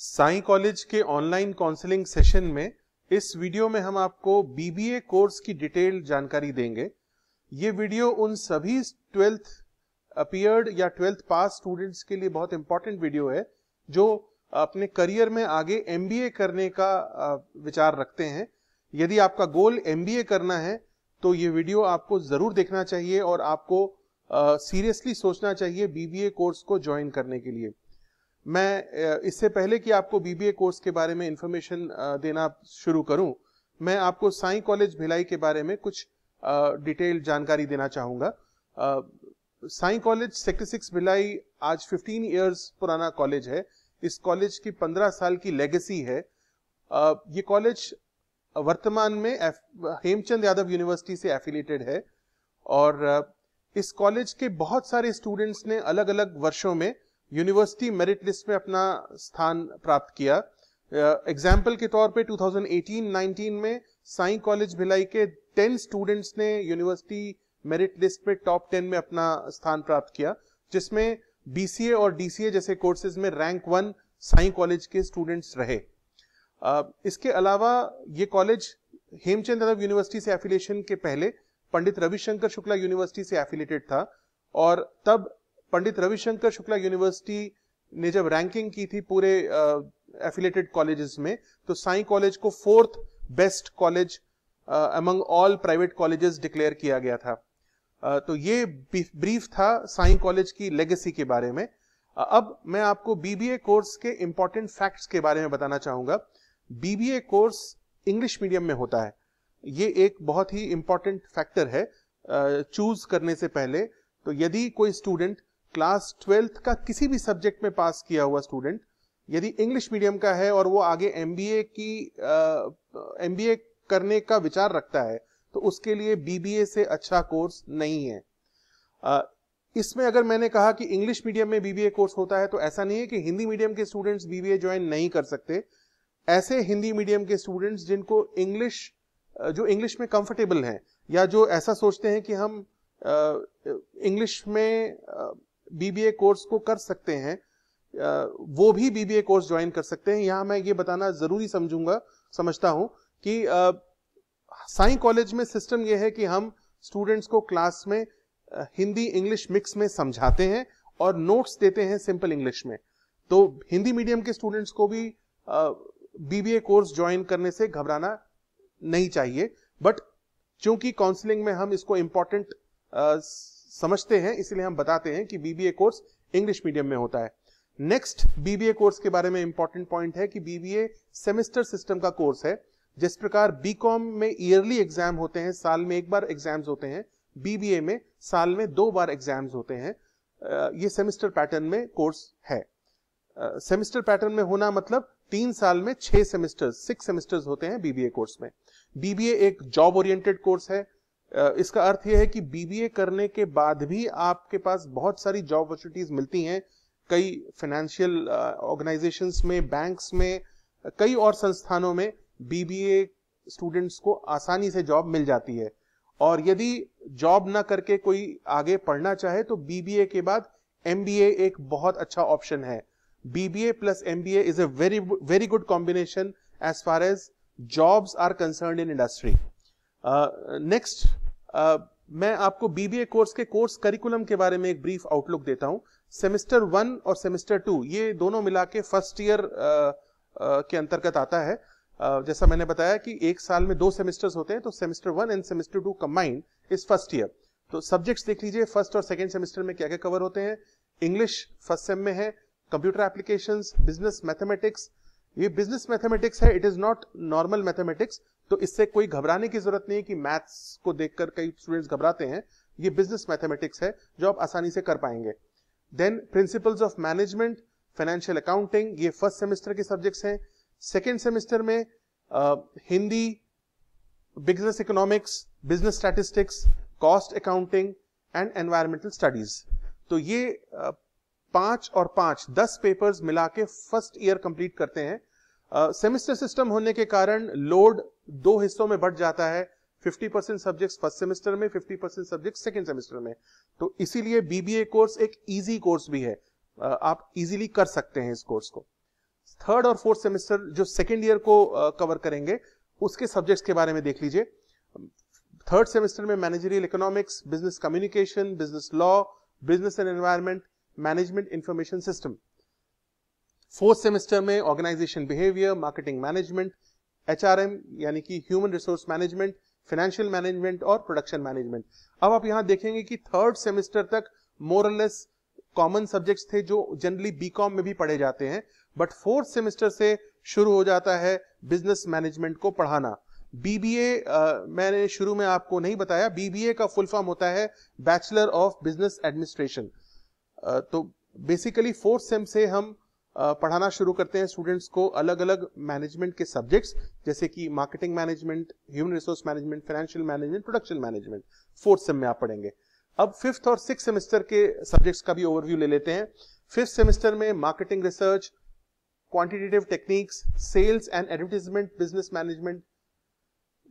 Sai college के online counselling session में इस वीडियो में हम आपको बीबीए कोर्स की डिटेल जानकारी देंगे ये वीडियो उन सभी ट्वेल्थ अपियर्ड या ट्वेल्थ पास स्टूडेंट्स के लिए बहुत इंपॉर्टेंट वीडियो है जो अपने करियर में आगे एमबीए करने का विचार रखते हैं यदि आपका गोल एमबीए करना है तो ये वीडियो आपको ज़रूर देखना चाहिए और आपको सीरियसली uh, सोचना चाहिए बीबीए कोर्स को ज्वाइन करने के लिए मैं इससे पहले कि आपको बीबीए कोर्स के बारे में इंफॉर्मेशन देना शुरू करूं मैं आपको साई कॉलेज भिलाई के बारे में कुछ डिटेल जानकारी देना चाहूंगा Sai college sector six Bhilai आज 15 इयर्स पुराना कॉलेज है इस कॉलेज की 15 साल की लेगेसी है ये कॉलेज वर्तमान में हेमचंद यादव यूनिवर्सिटी से एफिलेटेड है और इस कॉलेज के बहुत सारे स्टूडेंट्स ने अलग अलग वर्षों में यूनिवर्सिटी मेरिट लिस्ट में अपना स्थान प्राप्त किया एग्जाम्पल के तौर पे 2018-19 में साई कॉलेज भिलाई के 10 स्टूडेंट्स ने यूनिवर्सिटी मेरिट लिस्ट में टॉप 10 में अपना स्थान प्राप्त किया जिसमें बीसीए और डीसीए जैसे कोर्सेज में रैंक वन साई कॉलेज के स्टूडेंट्स रहे इसके अलावा ये कॉलेज हेमचंद यादव यूनिवर्सिटी से एफिलेशन के पहले पंडित रविशंकर शुक्ला यूनिवर्सिटी से एफिलेटेड था और तब पंडित रविशंकर शुक्ला यूनिवर्सिटी ने जब रैंकिंग की थी पूरे एफिलेटेड कॉलेजेस में तो साई कॉलेज को fourth best college among all private colleges declared किया गया था uh, तो ये ब्रीफ था साई कॉलेज की लेगेसी के बारे में uh, अब मैं आपको बीबीए कोर्स के इंपॉर्टेंट फैक्ट्स के बारे में बताना चाहूंगा बीबीए कोर्स इंग्लिश मीडियम में होता है ये एक बहुत ही इंपॉर्टेंट फैक्टर है चूज uh, करने से पहले तो यदि कोई स्टूडेंट क्लास ट्वेल्थ का किसी भी सब्जेक्ट में पास किया हुआ स्टूडेंट यदि इंग्लिश मीडियम का है और वो आगे एम की एम uh, करने का विचार रखता है तो उसके लिए बीबीए से अच्छा कोर्स नहीं है uh, इसमें अगर मैंने कहा कि इंग्लिश मीडियम में बीबीए कोर्स होता है तो ऐसा नहीं है कि हिंदी मीडियम के स्टूडेंट्स बीबीए ज्वाइन नहीं कर सकते ऐसे हिंदी मीडियम के स्टूडेंट्स जिनको इंग्लिश जो इंग्लिश में कंफर्टेबल हैं या जो ऐसा सोचते हैं कि हम इंग्लिश में बीबीए कोर्स को कर सकते हैं वो भी बीबीए कोर्स ज्वाइन कर सकते हैं यहाँ मैं ये बताना जरूरी समझूंगा समझता हूँ कि साई कॉलेज में सिस्टम ये है कि हम स्टूडेंट्स को क्लास में हिंदी इंग्लिश मिक्स में समझाते हैं और नोट्स देते हैं सिंपल इंग्लिश में तो हिंदी मीडियम के स्टूडेंट्स को भी बीबीए कोर्स ज्वाइन करने से घबराना नहीं चाहिए बट चूंकि काउंसलिंग में हम इसको इम्पोर्टेंट समझते हैं इसलिए हम बताते हैं कि बीबीए कोर्स इंग्लिश मीडियम में होता है नेक्स्ट बीबीए कोर्स के बारे में इंपॉर्टेंट पॉइंट है कि बीबीए सेमेस्टर सिस्टम का कोर्स है जिस प्रकार बीकॉम में ईयरली एग्जाम होते हैं साल में एक बार एग्जाम्स होते हैं बीबीए में साल में दो बार एग्जाम्स होते हैं ये सेमेस्टर पैटर्न में कोर्स है सेमेस्टर पैटर्न में होना मतलब तीन साल में छह सेमेस्टर्स सिक्स सेमेस्टर्स होते हैं बीबीए कोर्स में बीबीए एक जॉब ओरिएंटेड कोर्स है इसका अर्थ यह है कि बीबीए करने के बाद भी आपके पास बहुत सारी जॉब अपॉर्चुनिटीज मिलती हैं कई फाइनेंशियल ऑर्गेनाइजेशंस में बैंक्स में कई और संस्थानों में बीबीए स्टूडेंट्स को आसानी से जॉब मिल जाती है और यदि जॉब ना करके कोई आगे पढ़ना चाहे तो बीबीए के बाद एमबीए एक बहुत अच्छा ऑप्शन है BBA plus MBA is a very very good combination as far as jobs are concern in industry next मैं आपको बीबीए कोर्स के कोर्स करिकुलम के बारे में एक ब्रीफ आउटलुक देता हूं सेमेस्टर वन और सेमेस्टर टू ये दोनों मिला के फर्स्ट ईयर के अंतर्गत आता है जैसा मैंने बताया कि एक साल में दो सेमेस्टर्स होते हैं तो semester one and semester two combined is first year तो सब्जेक्ट्स देख लीजिए फर्स्ट और सेकेंड सेमेस्टर में क्या क्या कवर होते हैं इंग्लिश फर्स्ट सेम में है कंप्यूटर एप्लीकेशन बिजनेस मैथमेटिक्स ये बिजनेस मैथमेटिक्स है it is not normal mathematics तो इससे कोई घबराने की जरूरत नहीं है कि मैथ्स को देखकर कई स्टूडेंट्स घबराते हैं ये बिजनेस मैथमेटिक्स है जो आप आसानी से कर पाएंगे then principles of management financial accounting ये फर्स्ट सेमेस्टर के सब्जेक्ट्स हैं सेकेंड सेमेस्टर में आ, Hindi business economics business statistics cost accounting and environmental studies तो ये पांच और पांच दस पेपर्स मिला के फर्स्ट ईयर कंप्लीट करते हैं सेमिस्टर सिस्टम होने के कारण लोड दो हिस्सों में बढ़ जाता है 50 परसेंट सब्जेक्ट फर्स्ट सेमेस्टर में 50 परसेंट सब्जेक्ट सेकेंड सेमेस्टर में तो इसीलिए बीबीए कोर्स एक इजी कोर्स भी है आप इजीली कर सकते हैं इस कोर्स को थर्ड और फोर्थ सेमेस्टर जो सेकेंड ईयर को कवर करेंगे उसके सब्जेक्ट्स के बारे में देख लीजिए थर्ड सेमेस्टर में managerial economics business communication business law business and environment management information system fourth semester में organisation behaviour marketing management H यानी कि human resource management financial management और प्रोडक्शन मैनेजमेंट अब आप यहाँ देखेंगे कि थर्ड सेमेस्टर तक मोरलेस कॉमन सब्जेक्ट्स थे जो जनरली बीकॉम में भी पढ़े जाते हैं बट फोर्थ सेमेस्टर से शुरू हो जाता है बिजनेस मैनेजमेंट को पढ़ाना बीबीए uh, मैंने शुरू में आपको नहीं बताया बीबीए का फुल फॉर्म होता है बैचलर ऑफ बिजनेस एडमिनिस्ट्रेशन तो बेसिकली फोर्थ सेम से हम पढ़ाना शुरू करते हैं स्टूडेंट्स को अलग अलग मैनेजमेंट के सब्जेक्ट्स जैसे कि marketing management human resource management financial management production management fourth sem में आप पढ़ेंगे अब फिफ्थ और सिक्स सेमेस्टर के सब्जेक्ट्स का भी ओवरव्यू ले लेते हैं फिफ्थ सेमेस्टर में marketing research quantitative techniques sales and advertisement business management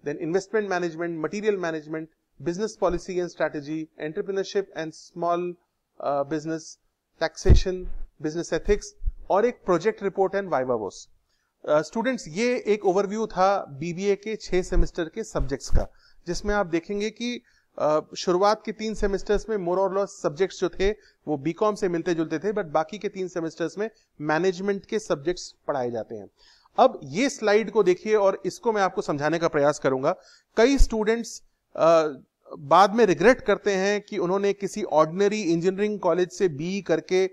then investment management material management business policy and strategy entrepreneurship and small business taxation business ethics और एक project report and viva बोस students ये एक overview था BBA के छह semester के subjects का जिसमें आप देखेंगे कि शुरुआत के तीन सेमेस्टर्स में मोर और लॉस सब्जेक्ट्स जो थे वो बीकॉम से मिलते जुलते थे बट बाकी के तीन सेमेस्टर्स में मैनेजमेंट के सब्जेक्ट्स पढ़ाए जाते हैं अब ये स्लाइड को देखिए और इसको मैं आपको समझाने का प्रयास करूंगा कई स्टूडेंट्स बाद में रिग्रेट करते हैं कि उन्होंने किसी ऑर्डिनरी इंजीनियरिंग कॉलेज से बी e करके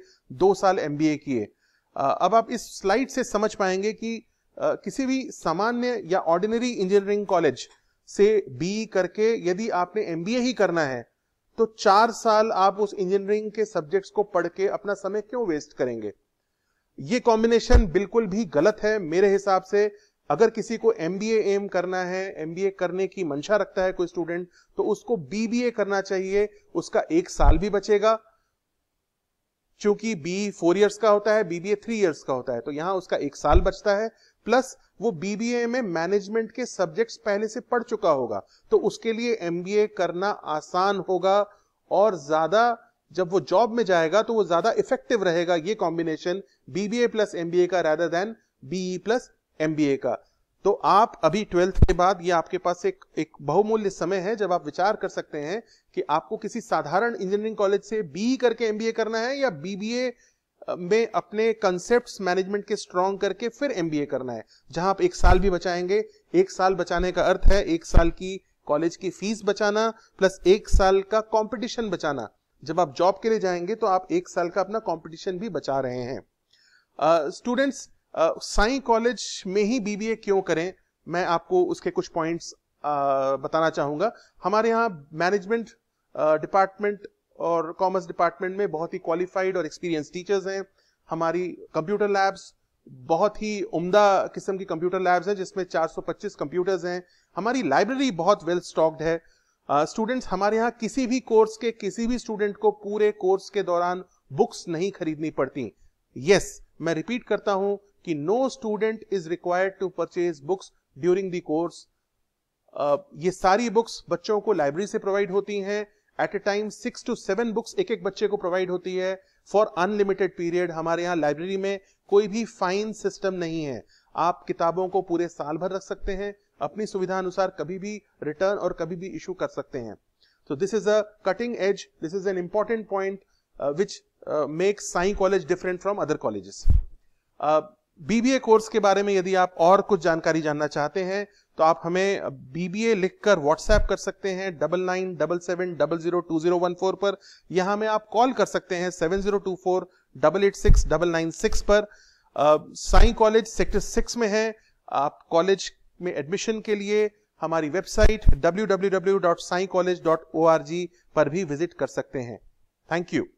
दो साल एमबीए किए अब आप इस स्लाइड से समझ पाएंगे कि किसी भी सामान्य या ऑर्डिनरी इंजीनियरिंग कॉलेज से बी करके यदि आपने एम ही करना है तो चार साल आप उस इंजीनियरिंग के सब्जेक्ट्स को पढ़ के अपना समय क्यों वेस्ट करेंगे ये कॉम्बिनेशन बिल्कुल भी गलत है मेरे हिसाब से अगर किसी को एम बी एम करना है एम बी ए करने की मंशा रखता है कोई स्टूडेंट तो उसको बी बी ए करना चाहिए उसका एक साल भी बचेगा चूंकि बी फोर ईयर्स का होता है बीबीए थ्री ईयर्स का होता है तो यहाँ उसका एक साल बचता है प्लस वो बीबीए में मैनेजमेंट के सब्जेक्ट्स पहले से पढ़ चुका होगा तो उसके लिए एमबीए करना आसान होगा और ज्यादा जब वो जॉब में जाएगा तो वो ज्यादा इफेक्टिव रहेगा ये कॉम्बिनेशन बीबीए प्लस एमबीए का rather than BE plus MBA का तो आप अभी ट्वेल्थ के बाद ये आपके पास एक एक बहुमूल्य समय है जब आप विचार कर सकते हैं कि आपको किसी साधारण इंजीनियरिंग कॉलेज से बी करके एमबीए करना है या बीबीए में अपने कंसेप्ट मैनेजमेंट के स्ट्रॉन्ग करके फिर एमबीए करना है जहां आप एक साल भी बचाएंगे एक साल बचाने का अर्थ है एक साल की कॉलेज की फीस बचाना प्लस एक साल का कॉम्पिटिशन बचाना जब आप जॉब के लिए जाएंगे तो आप एक साल का अपना कॉम्पिटिशन भी बचा रहे हैं स्टूडेंट्स uh, साई कॉलेज में ही बीबीए क्यों करें मैं आपको उसके कुछ पॉइंट्स बताना चाहूंगा हमारे यहाँ मैनेजमेंट डिपार्टमेंट और कॉमर्स डिपार्टमेंट में बहुत ही क्वालिफाइड और एक्सपीरियंस टीचर्स हैं हमारी कंप्यूटर लैब्स बहुत ही उम्दा किस्म की कंप्यूटर लैब्स हैं जिसमें 425 कंप्यूटर्स हैं हमारी लाइब्रेरी बहुत वेल स्टॉक्ड है स्टूडेंट्स uh, हमारे यहाँ किसी भी कोर्स के किसी भी स्टूडेंट को पूरे कोर्स के दौरान बुक्स नहीं खरीदनी पड़ती यस yes, मैं रिपीट करता हूँ कि no student is required to purchase books during the course ये सारी बुक्स बच्चों को लाइब्रेरी से प्रोवाइड होती हैं at a time six to seven books एक एक बच्चे को प्रोवाइड होती है फॉर अनलिमिटेड पीरियड हमारे यहाँ लाइब्रेरी में कोई भी फाइन सिस्टम नहीं है आप किताबों को पूरे साल भर रख सकते हैं अपनी सुविधा अनुसार कभी भी रिटर्न और कभी भी इशू कर सकते हैं so this is a cutting edge this is an important point which which Sai college different from other colleges BBA course के बारे में यदि आप और कुछ जानकारी जानना चाहते हैं तो आप हमें बीबीए लिखकर व्हाट्सएप कर सकते हैं double nine double seven double zero two zero one four पर या हमें आप कॉल कर सकते हैं seven zero two four double eight six double nine six पर साई कॉलेज सेक्टर सिक्स में है आप कॉलेज में एडमिशन के लिए हमारी वेबसाइट जी पर भी विजिट कर सकते हैं थैंक यू